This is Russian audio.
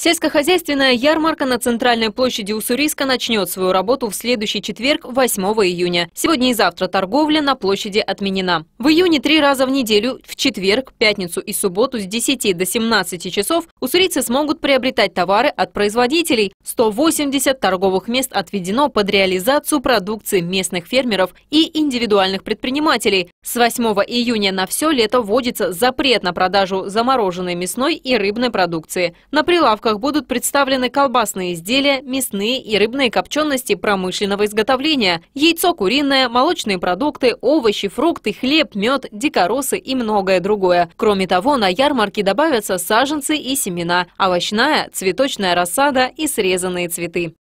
Сельскохозяйственная ярмарка на центральной площади Уссурийска начнет свою работу в следующий четверг, 8 июня. Сегодня и завтра торговля на площади отменена. В июне три раза в неделю, в четверг, пятницу и субботу с 10 до 17 часов уссурийцы смогут приобретать товары от производителей. 180 торговых мест отведено под реализацию продукции местных фермеров и индивидуальных предпринимателей. С 8 июня на все лето вводится запрет на продажу замороженной мясной и рыбной продукции. На прилавках упаковках будут представлены колбасные изделия, мясные и рыбные копчености промышленного изготовления, яйцо куриное, молочные продукты, овощи, фрукты, хлеб, мед, дикоросы и многое другое. Кроме того, на ярмарке добавятся саженцы и семена, овощная, цветочная рассада и срезанные цветы.